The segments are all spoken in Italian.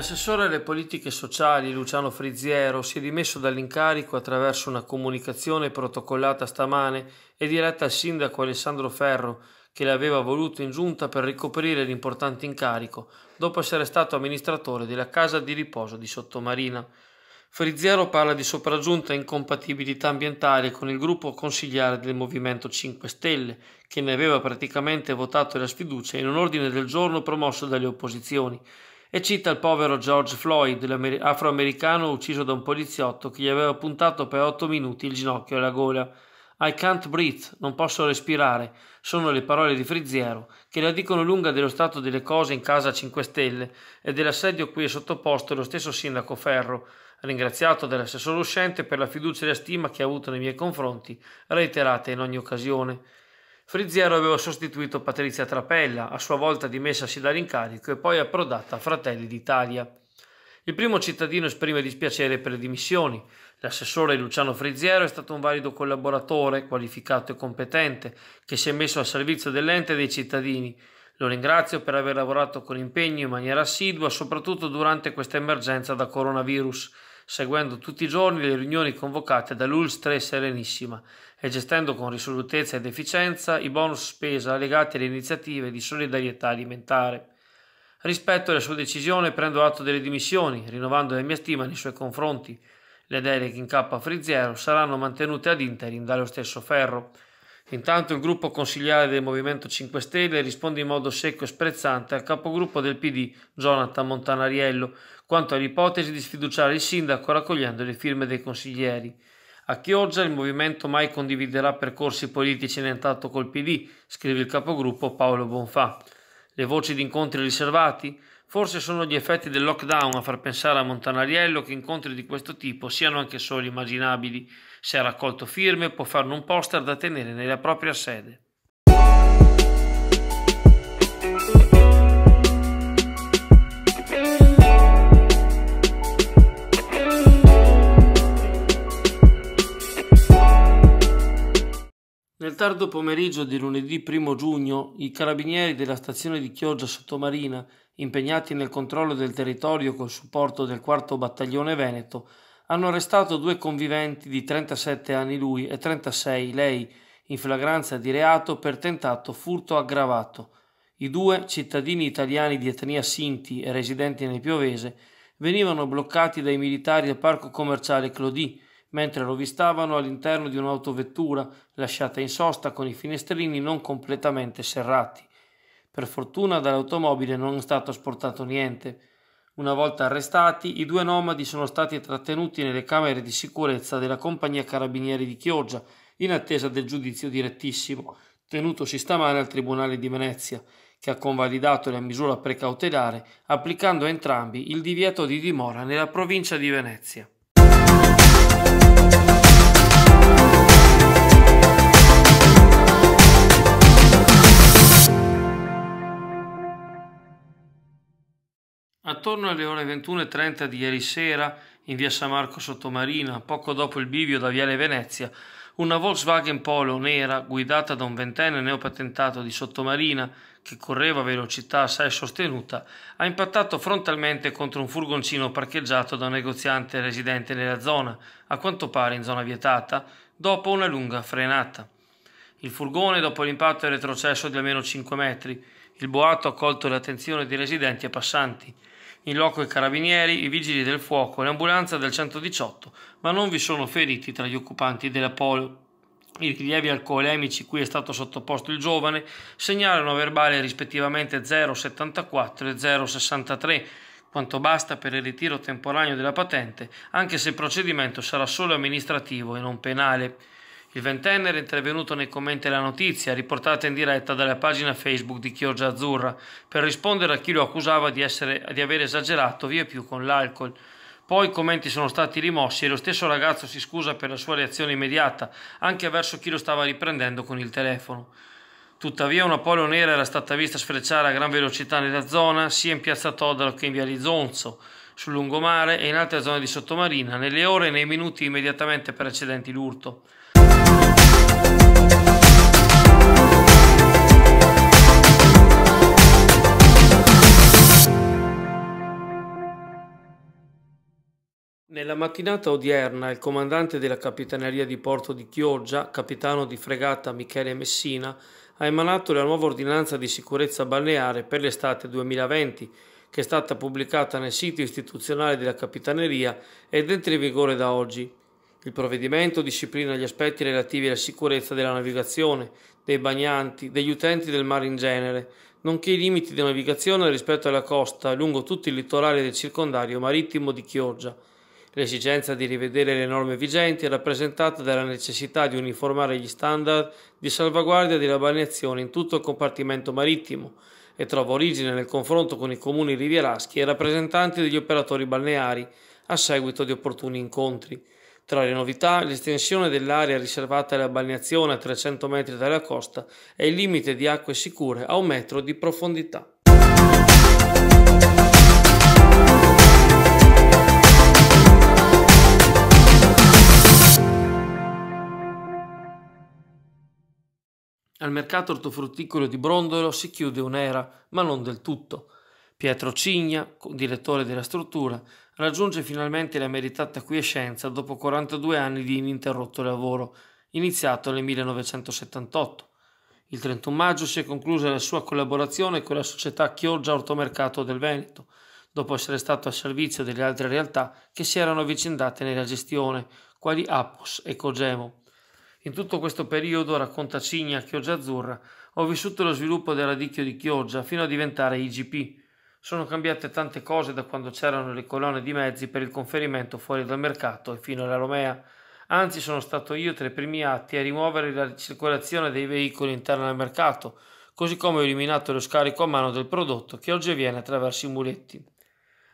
L'assessore alle politiche sociali Luciano Friziero si è dimesso dall'incarico attraverso una comunicazione protocollata stamane e diretta al sindaco Alessandro Ferro, che l'aveva voluto in giunta per ricoprire l'importante incarico, dopo essere stato amministratore della casa di riposo di Sottomarina. Friziero parla di sopraggiunta incompatibilità ambientale con il gruppo consigliare del Movimento 5 Stelle, che ne aveva praticamente votato la sfiducia in un ordine del giorno promosso dalle opposizioni e cita il povero George Floyd, l'afroamericano ucciso da un poliziotto che gli aveva puntato per otto minuti il ginocchio e la gola. I can't breathe, non posso respirare, sono le parole di Frizziero, che la dicono lunga dello stato delle cose in casa 5 Stelle e dell'assedio cui è sottoposto lo stesso sindaco Ferro, ringraziato dall'assessore uscente per la fiducia e la stima che ha avuto nei miei confronti, reiterate in ogni occasione. Frizziero aveva sostituito Patrizia Trapella, a sua volta dimessasi dall'incarico e poi approdata a Fratelli d'Italia. Il primo cittadino esprime dispiacere per le dimissioni. L'assessore Luciano Frizziero è stato un valido collaboratore, qualificato e competente, che si è messo al servizio dell'ente e dei cittadini. Lo ringrazio per aver lavorato con impegno in maniera assidua, soprattutto durante questa emergenza da coronavirus seguendo tutti i giorni le riunioni convocate dall'Ulstre Serenissima e gestendo con risolutezza ed efficienza i bonus spesa legati alle iniziative di solidarietà alimentare. Rispetto alla sua decisione prendo atto delle dimissioni, rinnovando la mia stima nei suoi confronti. Le deleghe in capo a Friziero saranno mantenute ad interim dallo stesso Ferro. Intanto il gruppo consigliare del Movimento 5 Stelle risponde in modo secco e sprezzante al capogruppo del PD Jonathan Montanariello quanto all'ipotesi di sfiduciare il sindaco raccogliendo le firme dei consiglieri. A Chioggia il movimento mai condividerà percorsi politici inentato col PD, scrive il capogruppo Paolo Bonfà. Le voci di incontri riservati, Forse sono gli effetti del lockdown a far pensare a Montanariello che incontri di questo tipo siano anche solo immaginabili. Se ha raccolto firme può farne un poster da tenere nella propria sede. Nel tardo pomeriggio di lunedì 1 giugno, i carabinieri della stazione di Chioggia Sottomarina impegnati nel controllo del territorio col supporto del 4 Battaglione Veneto, hanno arrestato due conviventi di 37 anni lui e 36 lei in flagranza di reato per tentato furto aggravato. I due, cittadini italiani di etnia Sinti e residenti nel Piovese, venivano bloccati dai militari del parco commerciale Clodì, mentre rovistavano all'interno di un'autovettura lasciata in sosta con i finestrini non completamente serrati. Per fortuna dall'automobile non è stato asportato niente. Una volta arrestati, i due nomadi sono stati trattenuti nelle camere di sicurezza della compagnia carabinieri di Chioggia in attesa del giudizio direttissimo, tenutosi stamane al Tribunale di Venezia, che ha convalidato la misura precautelare applicando a entrambi il divieto di dimora nella provincia di Venezia. attorno alle ore 21.30 di ieri sera, in via San Marco Sottomarina, poco dopo il bivio da Viale Venezia, una Volkswagen Polo nera guidata da un ventenne neopatentato di Sottomarina che correva a velocità assai sostenuta ha impattato frontalmente contro un furgoncino parcheggiato da un negoziante residente nella zona, a quanto pare in zona vietata, dopo una lunga frenata. Il furgone, dopo l'impatto, è retrocesso di almeno 5 metri. Il boato ha colto l'attenzione dei residenti e passanti in loco i carabinieri, i vigili del fuoco e l'ambulanza del 118, ma non vi sono feriti tra gli occupanti della polo. I rilievi alcolemici cui è stato sottoposto il giovane segnalano a verbale rispettivamente 0,74 e 0,63, quanto basta per il ritiro temporaneo della patente, anche se il procedimento sarà solo amministrativo e non penale. Il ventenne era intervenuto nei commenti alla notizia, riportata in diretta dalla pagina Facebook di Chioggia Azzurra, per rispondere a chi lo accusava di, essere, di aver esagerato via più con l'alcol. Poi i commenti sono stati rimossi e lo stesso ragazzo si scusa per la sua reazione immediata, anche verso chi lo stava riprendendo con il telefono. Tuttavia una polo nera era stata vista sfrecciare a gran velocità nella zona, sia in piazza Todaro che in via Lizonzo, sul lungomare e in altre zone di sottomarina, nelle ore e nei minuti immediatamente precedenti l'urto. Nella mattinata odierna il comandante della Capitaneria di Porto di Chioggia, capitano di fregata Michele Messina, ha emanato la nuova ordinanza di sicurezza balneare per l'estate 2020, che è stata pubblicata nel sito istituzionale della Capitaneria ed entra in vigore da oggi. Il provvedimento disciplina gli aspetti relativi alla sicurezza della navigazione, dei bagnanti, degli utenti del mare in genere, nonché i limiti di navigazione rispetto alla costa lungo tutto il litorale del circondario marittimo di Chioggia. L'esigenza di rivedere le norme vigenti è rappresentata dalla necessità di uniformare gli standard di salvaguardia della balneazione in tutto il compartimento marittimo e trova origine nel confronto con i comuni rivieraschi e rappresentanti degli operatori balneari a seguito di opportuni incontri. Tra le novità, l'estensione dell'area riservata alla balneazione a 300 metri dalla costa e il limite di acque sicure a un metro di profondità. Al mercato ortofrutticolo di Brondolo si chiude un'era, ma non del tutto. Pietro Cigna, direttore della struttura, raggiunge finalmente la meritata quiescenza dopo 42 anni di ininterrotto lavoro, iniziato nel 1978. Il 31 maggio si è conclusa la sua collaborazione con la società Chioggia Ortomercato del Veneto, dopo essere stato a servizio delle altre realtà che si erano avvicendate nella gestione, quali Appos e Cogemo. In tutto questo periodo, racconta Cigna Chioggia Azzurra, ho vissuto lo sviluppo del radicchio di Chioggia fino a diventare IGP, sono cambiate tante cose da quando c'erano le colonne di mezzi per il conferimento fuori dal mercato e fino alla Romea. Anzi, sono stato io tra i primi atti a rimuovere la circolazione dei veicoli interna al mercato, così come ho eliminato lo scarico a mano del prodotto che oggi avviene attraverso i muletti.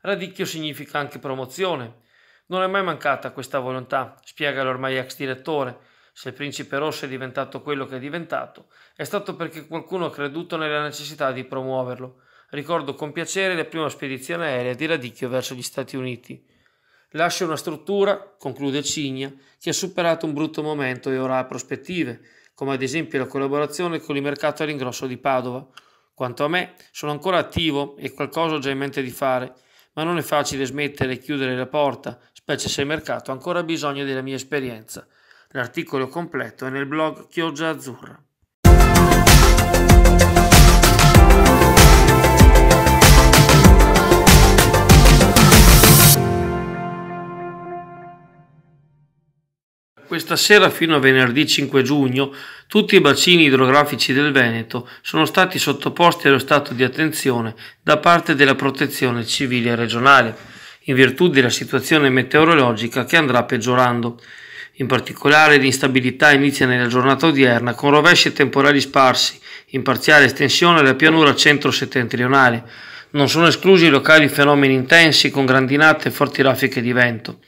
Radicchio significa anche promozione. Non è mai mancata questa volontà, spiega l'ormai ex direttore. Se il principe rosso è diventato quello che è diventato, è stato perché qualcuno ha creduto nella necessità di promuoverlo. Ricordo con piacere la prima spedizione aerea di Radicchio verso gli Stati Uniti. Lascia una struttura, conclude Cigna, che ha superato un brutto momento e ora ha prospettive, come ad esempio la collaborazione con il mercato all'ingrosso di Padova. Quanto a me, sono ancora attivo e qualcosa ho già in mente di fare, ma non è facile smettere e chiudere la porta, specie se il mercato ha ancora bisogno della mia esperienza. L'articolo completo è nel blog Chioggia Azzurra. Questa sera fino a venerdì 5 giugno tutti i bacini idrografici del Veneto sono stati sottoposti allo stato di attenzione da parte della Protezione Civile regionale, in virtù della situazione meteorologica che andrà peggiorando. In particolare l'instabilità inizia nella giornata odierna con rovesci temporali sparsi, in parziale estensione alla pianura centro-settentrionale. Non sono esclusi locali fenomeni intensi con grandinate e forti raffiche di vento.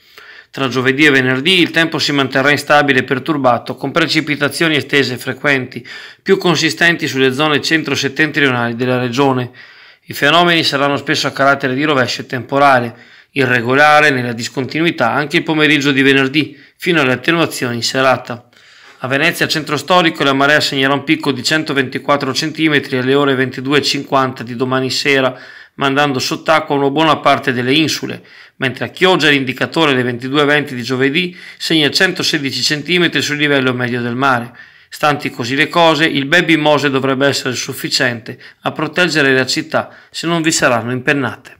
Tra giovedì e venerdì il tempo si manterrà instabile e perturbato, con precipitazioni estese e frequenti, più consistenti sulle zone centro-settentrionali della regione. I fenomeni saranno spesso a carattere di rovescio e temporale, irregolare nella discontinuità anche il pomeriggio di venerdì, fino alle attenuazioni in serata. A Venezia centro storico la marea segnerà un picco di 124 cm alle ore 22.50 di domani sera mandando sott'acqua una buona parte delle insule, mentre a Chioggia l'indicatore alle 22.20 di giovedì segna 116 cm sul livello medio del mare. Stanti così le cose, il baby Mose dovrebbe essere sufficiente a proteggere la città se non vi saranno impennate.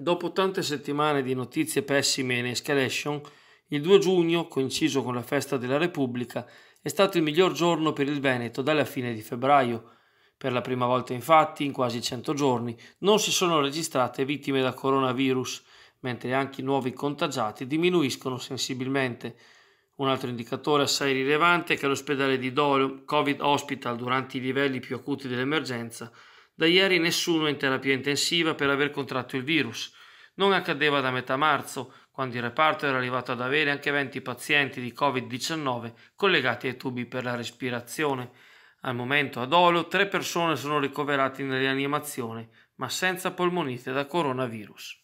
Dopo tante settimane di notizie pessime in escalation, il 2 giugno, coinciso con la festa della Repubblica, è stato il miglior giorno per il Veneto dalla fine di febbraio. Per la prima volta infatti, in quasi 100 giorni, non si sono registrate vittime da coronavirus, mentre anche i nuovi contagiati diminuiscono sensibilmente. Un altro indicatore assai rilevante è che l'ospedale di Dolio, Covid Hospital, durante i livelli più acuti dell'emergenza, da ieri nessuno è in terapia intensiva per aver contratto il virus. Non accadeva da metà marzo, quando il reparto era arrivato ad avere anche 20 pazienti di Covid-19 collegati ai tubi per la respirazione. Al momento ad Olio tre persone sono ricoverate in rianimazione, ma senza polmonite da coronavirus.